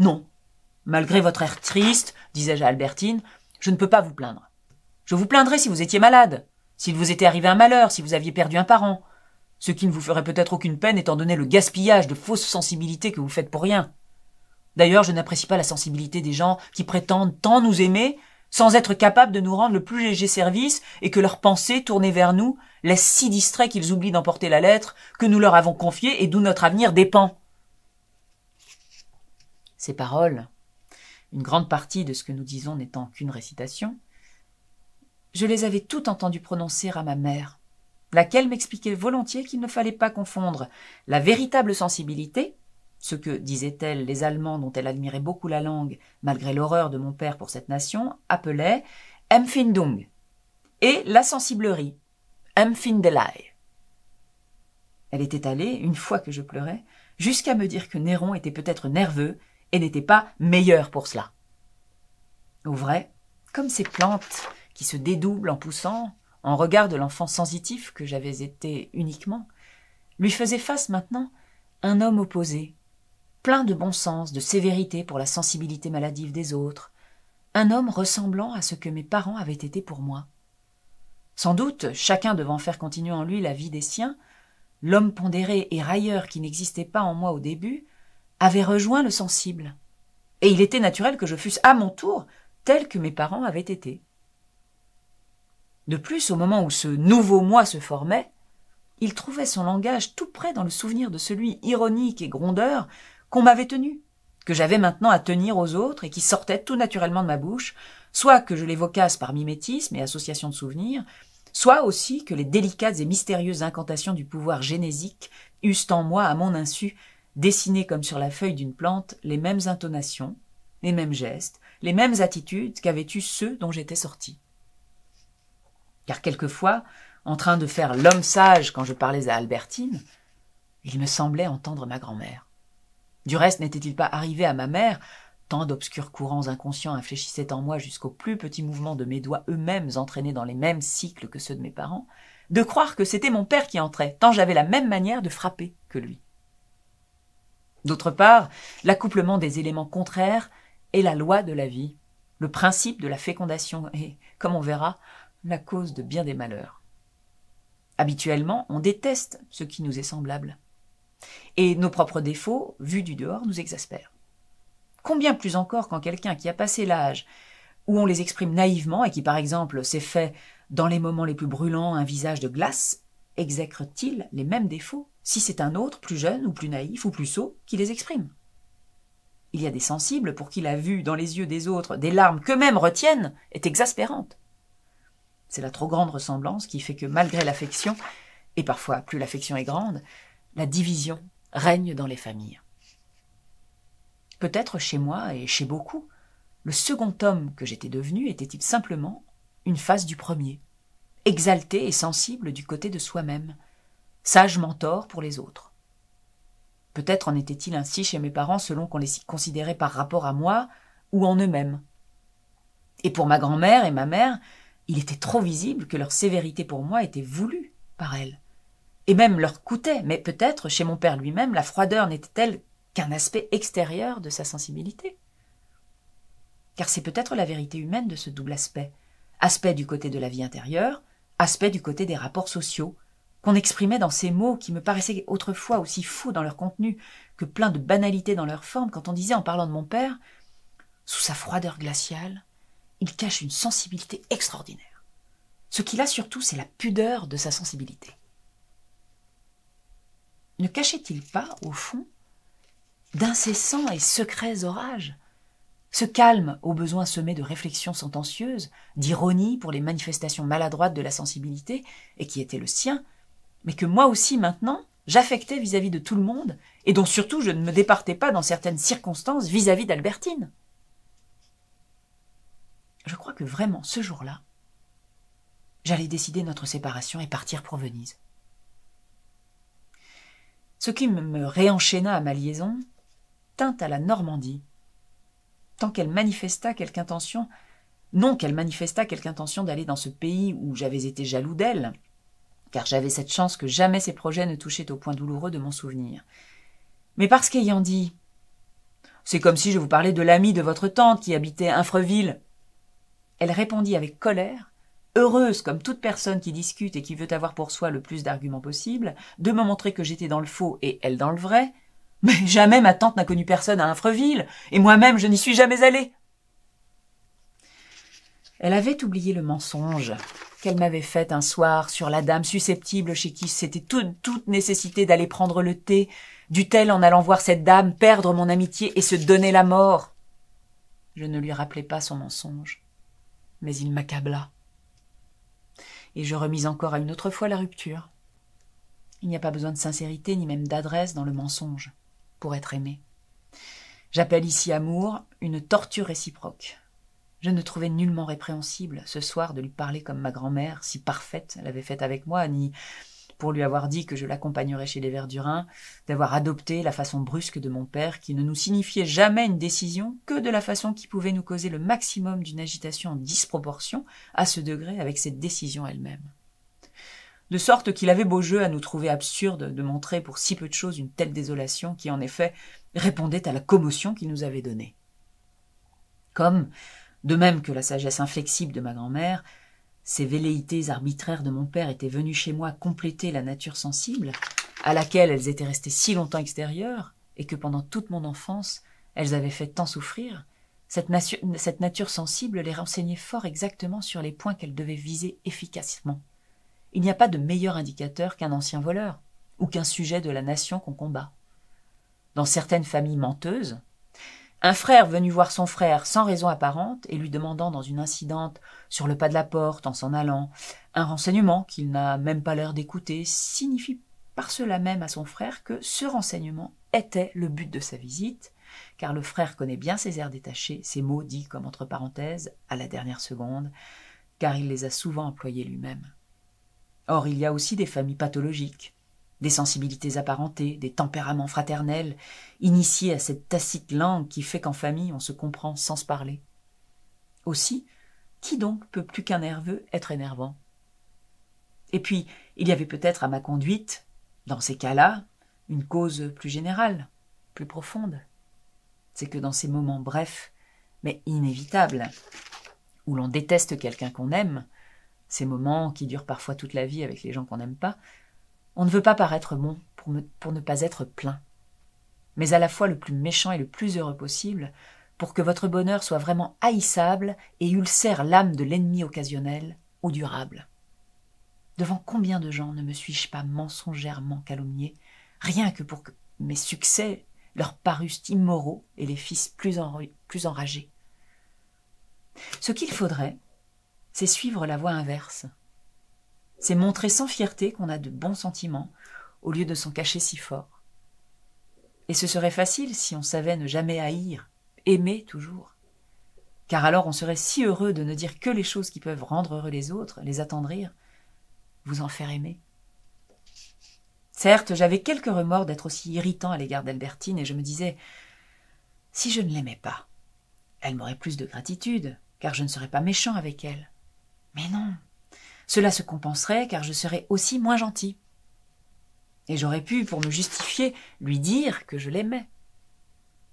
Non, Malgré votre air triste, disais-je à Albertine, je ne peux pas vous plaindre. Je vous plaindrais si vous étiez malade, s'il vous était arrivé un malheur, si vous aviez perdu un parent, ce qui ne vous ferait peut-être aucune peine étant donné le gaspillage de fausses sensibilités que vous faites pour rien. D'ailleurs, je n'apprécie pas la sensibilité des gens qui prétendent tant nous aimer sans être capables de nous rendre le plus léger service et que leurs pensées tournées vers nous laissent si distraits qu'ils oublient d'emporter la lettre que nous leur avons confiée et d'où notre avenir dépend. Ces paroles une grande partie de ce que nous disons n'étant qu'une récitation, je les avais toutes entendues prononcer à ma mère, laquelle m'expliquait volontiers qu'il ne fallait pas confondre la véritable sensibilité, ce que, disaient elle les Allemands dont elle admirait beaucoup la langue, malgré l'horreur de mon père pour cette nation, appelait "emfindung", et la sensiblerie, Empfindelei. Elle était allée, une fois que je pleurais, jusqu'à me dire que Néron était peut-être nerveux et n'était pas meilleur pour cela. Au vrai, comme ces plantes qui se dédoublent en poussant, en regard de l'enfant sensitif que j'avais été uniquement, lui faisait face maintenant un homme opposé, plein de bon sens, de sévérité pour la sensibilité maladive des autres, un homme ressemblant à ce que mes parents avaient été pour moi. Sans doute, chacun devant faire continuer en lui la vie des siens, l'homme pondéré et railleur qui n'existait pas en moi au début avait rejoint le sensible, et il était naturel que je fusse à mon tour tel que mes parents avaient été. De plus, au moment où ce nouveau moi se formait, il trouvait son langage tout près dans le souvenir de celui ironique et grondeur qu'on m'avait tenu, que j'avais maintenant à tenir aux autres et qui sortait tout naturellement de ma bouche, soit que je l'évocasse par mimétisme et association de souvenirs, soit aussi que les délicates et mystérieuses incantations du pouvoir génésique eussent en moi, à mon insu, dessiner comme sur la feuille d'une plante les mêmes intonations, les mêmes gestes, les mêmes attitudes qu'avaient eu ceux dont j'étais sorti. Car quelquefois, en train de faire l'homme sage quand je parlais à Albertine, il me semblait entendre ma grand-mère. Du reste, n'était-il pas arrivé à ma mère Tant d'obscurs courants inconscients infléchissaient en moi jusqu'au plus petits mouvements de mes doigts eux-mêmes entraînés dans les mêmes cycles que ceux de mes parents, de croire que c'était mon père qui entrait, tant j'avais la même manière de frapper que lui. D'autre part, l'accouplement des éléments contraires est la loi de la vie, le principe de la fécondation et, comme on verra, la cause de bien des malheurs. Habituellement, on déteste ce qui nous est semblable. Et nos propres défauts, vus du dehors, nous exaspèrent. Combien plus encore quand quelqu'un qui a passé l'âge où on les exprime naïvement et qui, par exemple, s'est fait, dans les moments les plus brûlants, un visage de glace, exècre-t-il les mêmes défauts si c'est un autre, plus jeune ou plus naïf ou plus sot, qui les exprime. Il y a des sensibles pour qui la vue dans les yeux des autres des larmes qu'eux-mêmes retiennent est exaspérante. C'est la trop grande ressemblance qui fait que malgré l'affection, et parfois plus l'affection est grande, la division règne dans les familles. Peut-être chez moi et chez beaucoup, le second homme que j'étais devenu était-il simplement une face du premier, exalté et sensible du côté de soi-même, sage mentor pour les autres. Peut-être en était-il ainsi chez mes parents selon qu'on les considérait par rapport à moi ou en eux-mêmes. Et pour ma grand-mère et ma mère, il était trop visible que leur sévérité pour moi était voulue par elles, et même leur coûtait, mais peut-être chez mon père lui-même, la froideur n'était-elle qu'un aspect extérieur de sa sensibilité. Car c'est peut-être la vérité humaine de ce double aspect, aspect du côté de la vie intérieure, aspect du côté des rapports sociaux, qu'on exprimait dans ces mots qui me paraissaient autrefois aussi fous dans leur contenu que plein de banalités dans leur forme, quand on disait en parlant de mon père, sous sa froideur glaciale, il cache une sensibilité extraordinaire. Ce qu'il a surtout, c'est la pudeur de sa sensibilité. Ne cachait-il pas, au fond, d'incessants et secrets orages ce calme au besoin semé de réflexions sentencieuses, d'ironie pour les manifestations maladroites de la sensibilité, et qui était le sien, mais que moi aussi maintenant, j'affectais vis-à-vis de tout le monde, et dont surtout je ne me départais pas dans certaines circonstances vis-à-vis d'Albertine. Je crois que vraiment, ce jour-là, j'allais décider notre séparation et partir pour Venise. Ce qui me réenchaîna à ma liaison tint à la Normandie, tant qu'elle manifesta quelque intention, non qu'elle manifesta quelque intention d'aller dans ce pays où j'avais été jaloux d'elle, car j'avais cette chance que jamais ces projets ne touchaient au point douloureux de mon souvenir. Mais parce qu'ayant dit C'est comme si je vous parlais de l'ami de votre tante qui habitait Infreville. Elle répondit avec colère, heureuse comme toute personne qui discute et qui veut avoir pour soi le plus d'arguments possible, de me montrer que j'étais dans le faux et elle dans le vrai. Mais jamais ma tante n'a connu personne à Infreville, et moi-même je n'y suis jamais allée. Elle avait oublié le mensonge, qu'elle m'avait faite un soir sur la dame susceptible chez qui c'était toute, toute nécessité d'aller prendre le thé, dût-elle en allant voir cette dame perdre mon amitié et se donner la mort Je ne lui rappelais pas son mensonge, mais il m'accabla. Et je remis encore à une autre fois la rupture. Il n'y a pas besoin de sincérité ni même d'adresse dans le mensonge pour être aimé. J'appelle ici amour une torture réciproque. Je ne trouvais nullement répréhensible ce soir de lui parler comme ma grand-mère, si parfaite, l'avait faite avec moi, ni pour lui avoir dit que je l'accompagnerais chez les Verdurins, d'avoir adopté la façon brusque de mon père qui ne nous signifiait jamais une décision que de la façon qui pouvait nous causer le maximum d'une agitation en disproportion à ce degré avec cette décision elle-même. De sorte qu'il avait beau jeu à nous trouver absurde de montrer pour si peu de choses une telle désolation qui en effet répondait à la commotion qu'il nous avait donnée. Comme, de même que la sagesse inflexible de ma grand-mère, ces velléités arbitraires de mon père étaient venues chez moi compléter la nature sensible, à laquelle elles étaient restées si longtemps extérieures, et que pendant toute mon enfance, elles avaient fait tant souffrir, cette, cette nature sensible les renseignait fort exactement sur les points qu'elles devaient viser efficacement. Il n'y a pas de meilleur indicateur qu'un ancien voleur, ou qu'un sujet de la nation qu'on combat. Dans certaines familles menteuses, un frère venu voir son frère sans raison apparente et lui demandant dans une incidente sur le pas de la porte en s'en allant un renseignement qu'il n'a même pas l'air d'écouter signifie par cela même à son frère que ce renseignement était le but de sa visite, car le frère connaît bien ses airs détachés, ses mots dits comme entre parenthèses à la dernière seconde, car il les a souvent employés lui-même. Or, il y a aussi des familles pathologiques, des sensibilités apparentées, des tempéraments fraternels, initiés à cette tacite langue qui fait qu'en famille on se comprend sans se parler. Aussi, qui donc peut plus qu'un nerveux être énervant Et puis, il y avait peut-être à ma conduite, dans ces cas-là, une cause plus générale, plus profonde. C'est que dans ces moments brefs, mais inévitables, où l'on déteste quelqu'un qu'on aime, ces moments qui durent parfois toute la vie avec les gens qu'on n'aime pas, on ne veut pas paraître bon pour, ne pas être plein, mais à la fois le plus méchant et le plus heureux possible, pour que votre bonheur soit vraiment haïssable et ulcère l'âme de l'ennemi occasionnel ou durable. Devant combien de gens ne me suis-je pas mensongèrement calomnié, rien que pour que mes succès leur parussent immoraux et les fils plus, plus enragés Ce qu'il faudrait, c'est suivre la voie inverse, c'est montrer sans fierté qu'on a de bons sentiments au lieu de s'en cacher si fort. Et ce serait facile si on savait ne jamais haïr, aimer toujours. Car alors on serait si heureux de ne dire que les choses qui peuvent rendre heureux les autres, les attendrir, vous en faire aimer. Certes, j'avais quelques remords d'être aussi irritant à l'égard d'Albertine, et je me disais si je ne l'aimais pas, elle m'aurait plus de gratitude, car je ne serais pas méchant avec elle. Mais non, cela se compenserait car je serais aussi moins gentil. Et j'aurais pu, pour me justifier, lui dire que je l'aimais.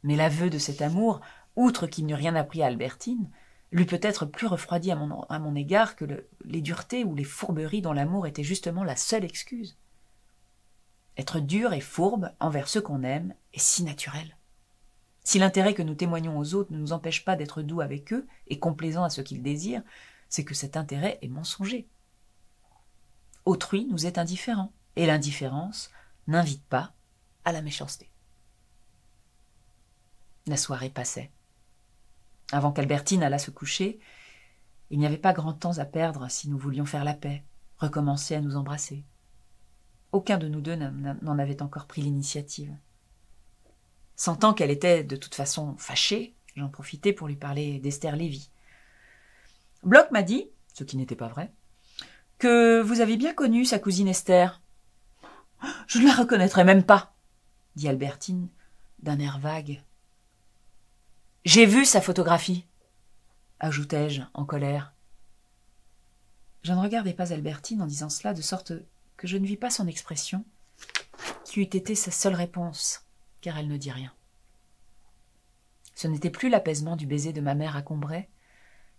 Mais l'aveu de cet amour, outre qu'il n'eût rien appris à Albertine, l'eût peut-être plus refroidi à mon, égard que les duretés ou les fourberies dont l'amour était justement la seule excuse. Être dur et fourbe envers ceux qu'on aime est si naturel. Si l'intérêt que nous témoignons aux autres ne nous empêche pas d'être doux avec eux et complaisant à ce qu'ils désirent, c'est que cet intérêt est mensonger. Autrui nous est indifférent, et l'indifférence n'invite pas à la méchanceté. La soirée passait. Avant qu'Albertine allât se coucher, il n'y avait pas grand temps à perdre si nous voulions faire la paix, recommencer à nous embrasser. Aucun de nous deux n'en avait encore pris l'initiative. Sentant qu'elle était de toute façon fâchée, j'en profitai pour lui parler d'Esther Lévy. Bloch m'a dit, ce qui n'était pas vrai, que vous avez bien connu sa cousine Esther. Je ne la reconnaîtrai même pas, dit Albertine d'un air vague. J'ai vu sa photographie, ajoutai-je en colère. Je ne regardais pas Albertine en disant cela, de sorte que je ne vis pas son expression, qui eût été sa seule réponse, car elle ne dit rien. Ce n'était plus l'apaisement du baiser de ma mère à Combray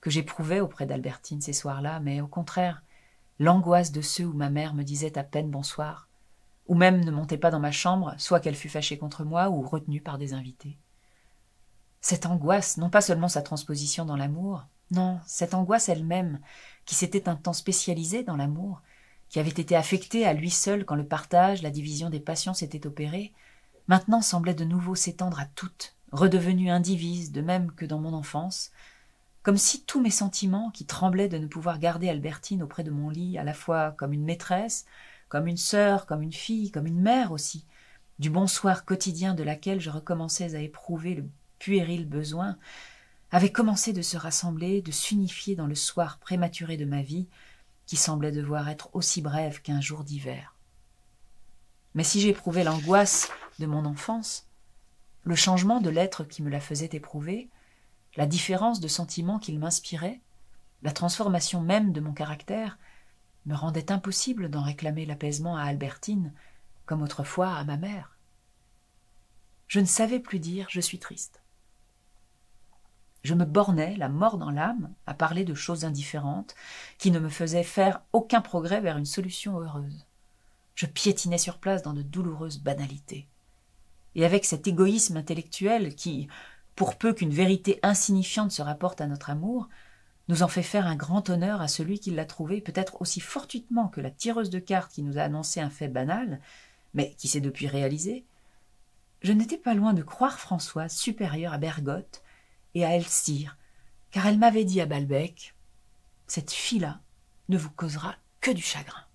que j'éprouvais auprès d'Albertine ces soirs-là, mais au contraire, l'angoisse de ceux où ma mère me disait à peine bonsoir, ou même ne montait pas dans ma chambre, soit qu'elle fût fâchée contre moi ou retenue par des invités. Cette angoisse, non pas seulement sa transposition dans l'amour, non, cette angoisse elle-même, qui s'était un temps spécialisée dans l'amour, qui avait été affectée à lui seul quand le partage, la division des passions s'était opérée, maintenant semblait de nouveau s'étendre à toutes, redevenue indivise, de même que dans mon enfance, comme si tous mes sentiments, qui tremblaient de ne pouvoir garder Albertine auprès de mon lit, à la fois comme une maîtresse, comme une sœur, comme une fille, comme une mère aussi, du bonsoir quotidien de laquelle je recommençais à éprouver le puéril besoin, avaient commencé de se rassembler, de s'unifier dans le soir prématuré de ma vie, qui semblait devoir être aussi brève qu'un jour d'hiver. Mais si j'éprouvais l'angoisse de mon enfance, le changement de l'être qui me la faisait éprouver, la différence de sentiments qu'il m'inspirait, la transformation même de mon caractère, me rendait impossible d'en réclamer l'apaisement à Albertine, comme autrefois à ma mère. Je ne savais plus dire je suis triste. Je me bornais, la mort dans l'âme, à parler de choses indifférentes qui ne me faisaient faire aucun progrès vers une solution heureuse. Je piétinais sur place dans de douloureuses banalités. Et avec cet égoïsme intellectuel qui, pour peu qu'une vérité insignifiante se rapporte à notre amour, nous en fait faire un grand honneur à celui qui l'a trouvée, peut-être aussi fortuitement que la tireuse de cartes qui nous a annoncé un fait banal, mais qui s'est depuis réalisé. Je n'étais pas loin de croire Françoise supérieure à Bergotte et à Elstir, car elle m'avait dit à Balbec Cette fille-là ne vous causera que du chagrin.